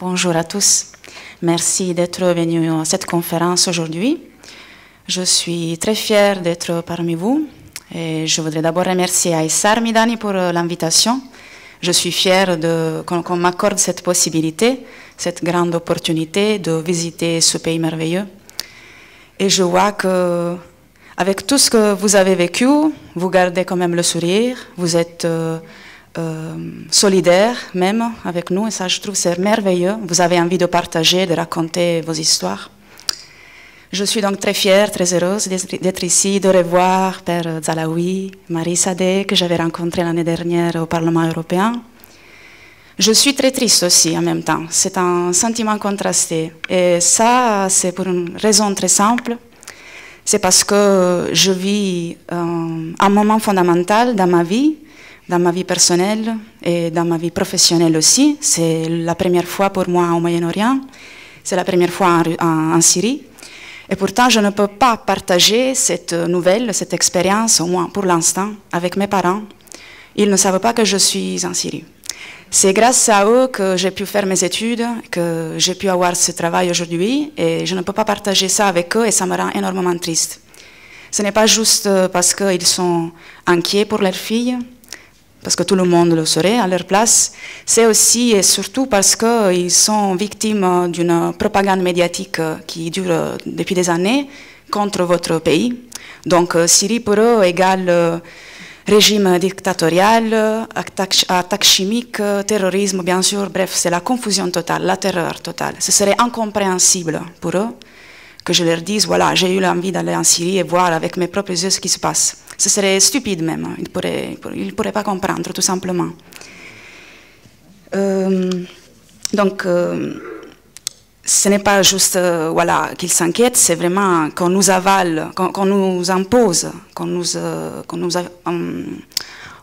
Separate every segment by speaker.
Speaker 1: Bonjour à tous. Merci d'être venus à cette conférence aujourd'hui. Je suis très fière d'être parmi vous et je voudrais d'abord remercier Aïssar Midani pour euh, l'invitation. Je suis fière qu'on m'accorde cette possibilité, cette grande opportunité de visiter ce pays merveilleux. Et je vois que, avec tout ce que vous avez vécu, vous gardez quand même le sourire, vous êtes. Euh, euh, solidaire même avec nous, et ça je trouve c'est merveilleux. Vous avez envie de partager, de raconter vos histoires. Je suis donc très fière, très heureuse d'être ici, de revoir Père Zalaoui, Marie Sade que j'avais rencontré l'année dernière au Parlement européen. Je suis très triste aussi en même temps. C'est un sentiment contrasté. Et ça, c'est pour une raison très simple. C'est parce que je vis euh, un moment fondamental dans ma vie dans ma vie personnelle et dans ma vie professionnelle aussi. C'est la première fois pour moi au Moyen-Orient, c'est la première fois en, Syrie. Et pourtant, je ne peux pas partager cette nouvelle, cette expérience, au moins pour l'instant, avec mes parents. Ils ne savent pas que je suis en Syrie. C'est grâce à eux que j'ai pu faire mes études, que j'ai pu avoir ce travail aujourd'hui, et je ne peux pas partager ça avec eux, et ça me rend énormément triste. Ce n'est pas juste parce qu'ils sont inquiets pour leurs filles, parce que tout le monde le saurait à leur place, c'est aussi et surtout parce qu'ils sont victimes euh, d'une propagande médiatique euh, qui dure euh, depuis des années contre votre pays. Donc Syrie pour eux égale régime dictatorial, attaque, attaque chimique, terrorisme bien sûr, bref, c'est la confusion totale, la terreur totale. Ce serait incompréhensible pour eux que je leur dise, voilà, j'ai eu l'envie d'aller en Syrie et voir avec mes propres yeux ce qui se passe. Ce serait stupide même, hein. ils ne pourraient, pourrait pas comprendre, tout simplement. Euh, donc, euh, ce n'est pas juste euh, voilà, qu'ils s'inquiètent, c'est vraiment qu'on nous avale, qu'on nous impose, qu'on nous, nous on,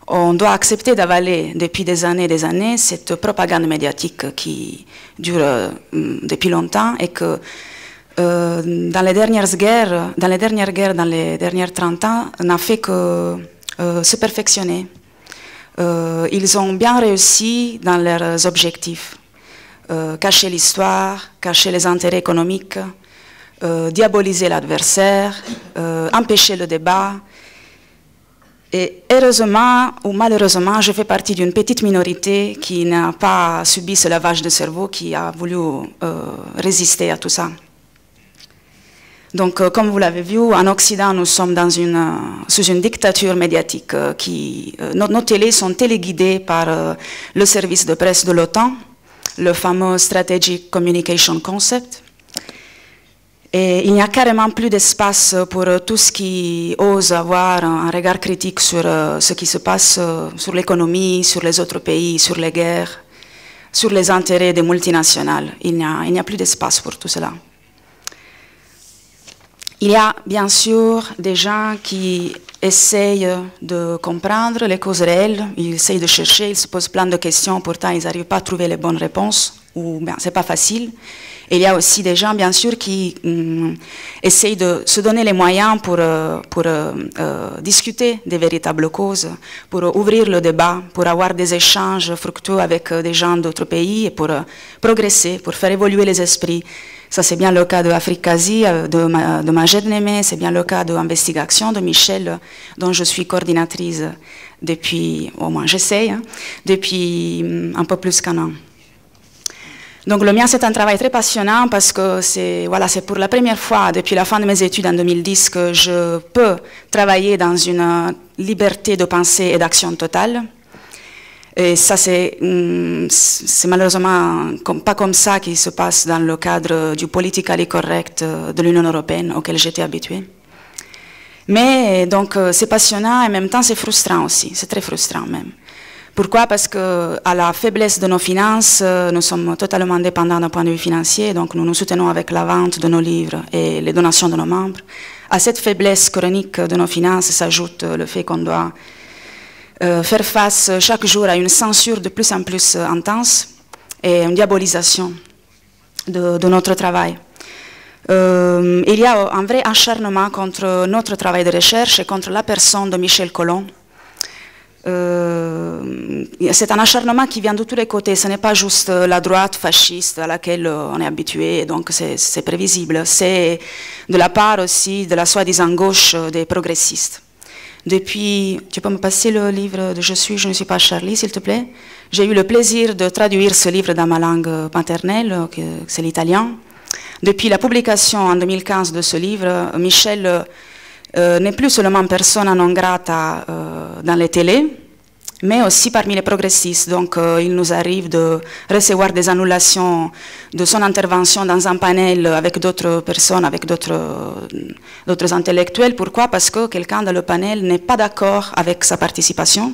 Speaker 1: on doit accepter d'avaler depuis des années et des années cette propagande médiatique qui dure depuis longtemps et que euh, dans les dernières guerres, dans les dernières guerres, dans les dernières 30 ans, n'a fait que euh, se perfectionner. Euh, ils ont bien réussi dans leurs objectifs. cacher l'histoire, cacher les intérêts économiques, diaboliser l'adversaire, empêcher le débat. Et heureusement ou malheureusement, je fais partie d'une petite minorité qui n'a pas subi ce lavage de cerveau, qui a voulu résister à tout ça. Donc, euh, comme vous l'avez vu, en Occident, nous sommes euh, sous une dictature médiatique. Euh, qui, nos, nos, télés sont téléguidées par le service de presse de l'OTAN, le fameux Strategic Communication Concept. Et il n'y a carrément plus d'espace pour tout ce qui ose avoir un regard critique sur ce qui se passe sur l'économie, sur les autres pays, sur les guerres, sur les intérêts des multinationales. Il n'y a, plus d'espace pour tout cela. Il y a bien sûr des gens qui essayent de comprendre les causes réelles, ils essayent de chercher, ils se posent plein de questions, pourtant ils n'arrivent pas à trouver les bonnes réponses où ce pas facile. il y a aussi des gens, bien sûr, qui hum, essayent de se donner les moyens pour, euh, pour euh, euh, discuter des véritables causes, pour ouvrir le débat, pour avoir des échanges fructueux avec des gens d'autres pays et pour progresser, pour faire évoluer les esprits. Ça, c'est bien le cas de Africasi, de, ma, de aimée, c'est bien le cas de Investigation de Michel, dont je suis coordinatrice depuis, au moins j'essaye, hein, depuis hum, un peu plus qu'un an. Donc le mien, c'est un travail très passionnant parce que c'est voilà, c'est pour la première fois depuis la fin de mes études en 2010 que je peux travailler dans une liberté de pensée et d'action totale. Et ça, c'est hum, malheureusement pas comme ça qui se passe dans le cadre du politically correct euh, de l'Union européenne auquel j'étais habituée. Mais donc, euh, c'est passionnant et en même temps, c'est frustrant aussi. C'est très frustrant même. Pourquoi Parce que à la faiblesse de nos finances, euh, nous sommes totalement dépendants d'un point de vue financier, donc nous nous soutenons avec la vente de nos livres et les donations de nos membres. À cette faiblesse chronique de nos finances s'ajoute euh, le fait qu'on doit euh, faire face chaque jour à une censure de plus en plus intense et une diabolisation de, notre travail. il y a un vrai acharnement contre notre travail de recherche et contre la personne de Michel Collomb. Euh, c'est un acharnement qui vient de tous les côtés. Ce n'est pas juste euh, la droite fasciste à laquelle euh, on est habitué, donc c'est prévisible. C'est de la part aussi de la soi-disant gauche des progressistes. Depuis, tu peux me passer le livre de Je suis, je ne suis pas Charlie, s'il te plaît. J'ai eu le plaisir de traduire ce livre dans ma langue paternelle, c'est l'italien. Depuis la publication en 2015 de ce livre, Michel n'est plus seulement persona non grata dans les télés, mais aussi parmi les progressistes. Donc euh, il nous arrive de recevoir des annulations de son intervention dans un panel avec d'autres personnes, avec d'autres euh, intellectuels. Pourquoi Parce que quelqu'un dans le panel n'est pas d'accord avec sa participation.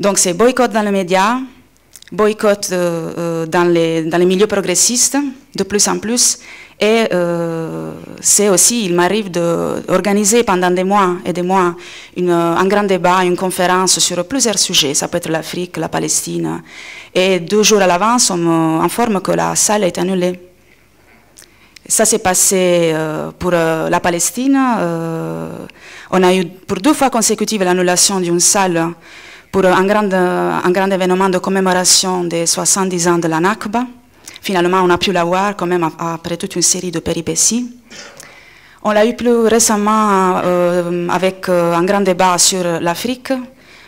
Speaker 1: Donc c'est boycott dans euh, les médias, boycott dans, dans les milieux progressistes, de plus en plus. Et euh, c'est aussi, il m'arrive d'organiser pendant des mois et des mois euh, un grand débat, une conférence sur plusieurs sujets. Ça peut être l'Afrique, la Palestine. Et deux jours à l'avance, on informe que la salle est annulée. Ça s'est passé euh, pour la Palestine. on a eu pour deux fois consécutives l'annulation d'une salle pour un grand, un grand événement de commémoration des 70 ans de la Nakba. Finalement, on a pu l'avoir quand même après toute une série de péripéties. On l'a eu plus récemment euh, avec euh, un grand débat sur l'Afrique,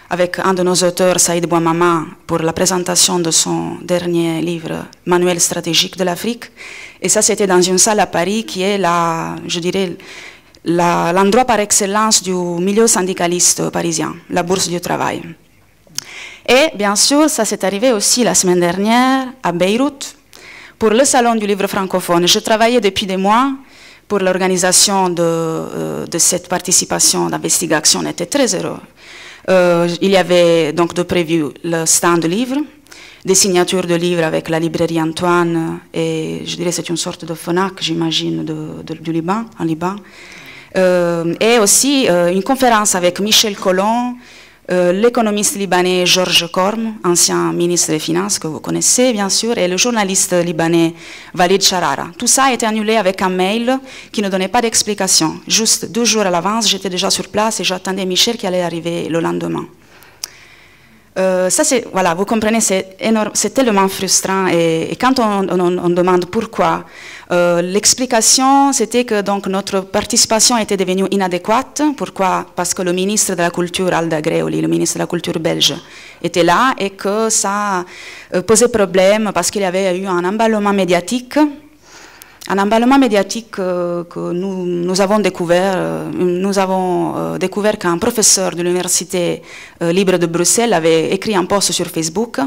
Speaker 1: avec un de nos auteurs, Saïd Bouamama, pour la présentation de son dernier livre, Manuel stratégique de l'Afrique. Et ça, c'était dans une salle à Paris qui est je dirais, l'endroit par excellence du milieu syndicaliste parisien, la Bourse du Travail. Et bien sûr, ça s'est arrivé aussi la semaine dernière à Beyrouth, pour le Salon du livre francophone. Je travaillais depuis des mois pour l'organisation de, euh, de, cette participation d'investigation. était très heureux. Euh, il y avait donc de prévu le stand de livres, des signatures de livres avec la librairie Antoine, et je dirais c'est une sorte de FNAC, j'imagine, du Liban, en Liban. Euh, et aussi une conférence avec Michel Collomb, euh, l'économiste libanais Georges Korm, ancien ministre des Finances que vous connaissez bien sûr, et le journaliste libanais Valid Charara. Tout ça a été annulé avec un mail qui ne donnait pas d'explication. Juste deux jours à l'avance, j'étais déjà sur place et j'attendais Michel qui allait arriver le lendemain. Euh, ça, c'est, voilà, vous comprenez, c'est tellement frustrant. Et, quand on, on, demande pourquoi, euh, l'explication, c'était que donc notre participation était devenue inadéquate. Pourquoi Parce que le ministre de la Culture, Alda Greoli, le ministre de la Culture belge, était là et que ça euh, posait problème parce qu'il y avait eu un emballement médiatique un emballement médiatique euh, que nous, avons découvert. Euh, nous avons euh, découvert qu'un professeur de l'Université libre de Bruxelles avait écrit un post sur Facebook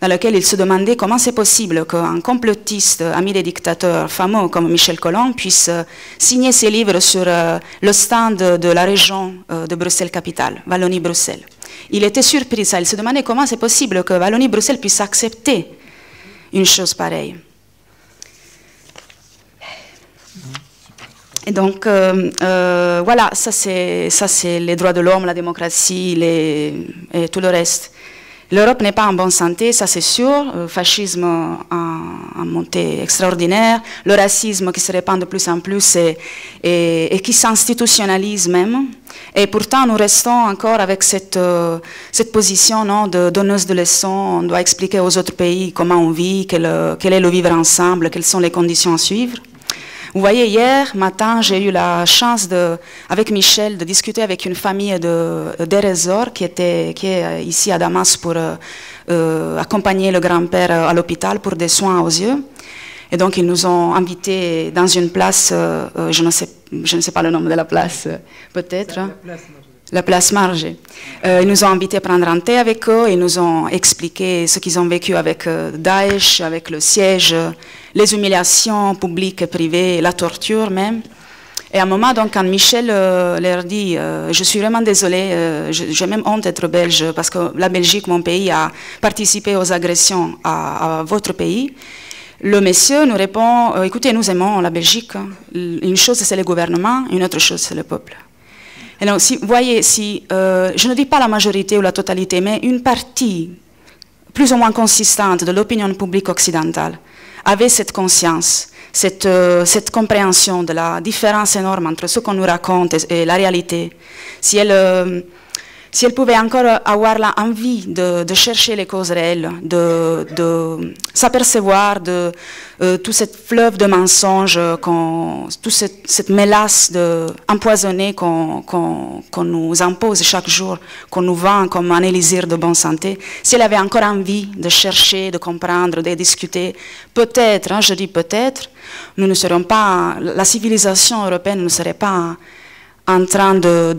Speaker 1: dans lequel il se demandait comment c'est possible qu'un complotiste, ami des dictateurs fameux comme Michel Colomb, puisse signer ses livres sur le stand de la région de Bruxelles-Capitale, Wallonie-Bruxelles. Il était surpris Il se demandait comment c'est possible que Wallonie-Bruxelles puisse accepter une chose pareille. Et donc, euh, euh, voilà, ça c'est, ça c'est les droits de l'homme, la démocratie et tout le reste. L'Europe n'est pas en bonne santé, ça c'est sûr. Le euh, fascisme a monté extraordinaire, le racisme qui se répand de plus en plus et, qui s'institutionnalise même. Et pourtant, nous restons encore avec cette, position de donneuse de leçons. On doit expliquer aux autres pays comment on vit, quel est le vivre ensemble, quelles sont les conditions à suivre. Vous voyez, hier matin, j'ai eu la chance, de, avec Michel, de discuter avec une famille de, de qui, était, qui est euh, ici à Damas pour euh, euh, accompagner le grand-père à l'hôpital pour des soins aux yeux. Et donc, ils nous ont invités dans une place, je, ne sais, je ne sais pas le nom de la place, peut-être la place Marge. Euh, ils nous ont invités à prendre un thé avec eux, ils nous ont expliqué ce qu'ils ont vécu avec euh, Daesh, avec le siège, les humiliations publiques et privées, la torture même. Et à un moment, donc, quand Michel euh, leur dit Je suis vraiment désolé, j'ai même honte d'être belge parce que la Belgique, mon pays, a participé aux agressions à, à votre pays. Le monsieur nous répond Écoutez, nous aimons la Belgique. Hein. Une chose, c'est le gouvernement une autre chose, c'est le peuple. Vous voyez, si, euh, je ne dis pas la majorité ou la totalité, mais une partie plus ou moins consistante de l'opinion publique occidentale avait cette conscience, cette, euh, cette, compréhension de la différence énorme entre ce qu'on nous raconte et, et la réalité. Si elle euh, si elle pouvait encore avoir l'envie de, de, chercher les causes réelles, de, de s'apercevoir de euh, tout ce fleuve de mensonges, toute cette, cette, mélasse de, empoisonnée qu'on nous impose chaque jour, qu'on nous vend comme un élixir de bonne santé, si elle avait encore envie de chercher, de comprendre, de discuter, peut-être, hein, je dis peut-être, nous ne serions pas, la civilisation européenne ne serait pas en train de,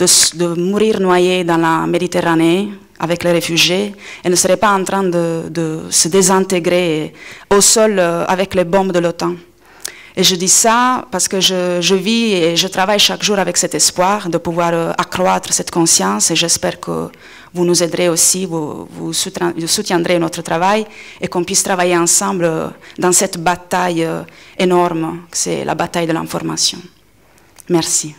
Speaker 1: mourir noyé dans la Méditerranée avec les réfugiés et ne serait pas en train de, se désintégrer au sol euh, avec les bombes de l'OTAN. Et je dis ça parce que je, vis et je travaille chaque jour avec cet espoir de pouvoir euh, accroître cette conscience et j'espère que vous nous aiderez aussi, vous, vous soutiendrez notre travail et qu'on puisse travailler ensemble euh, dans cette bataille énorme, c'est la bataille de l'information. Merci.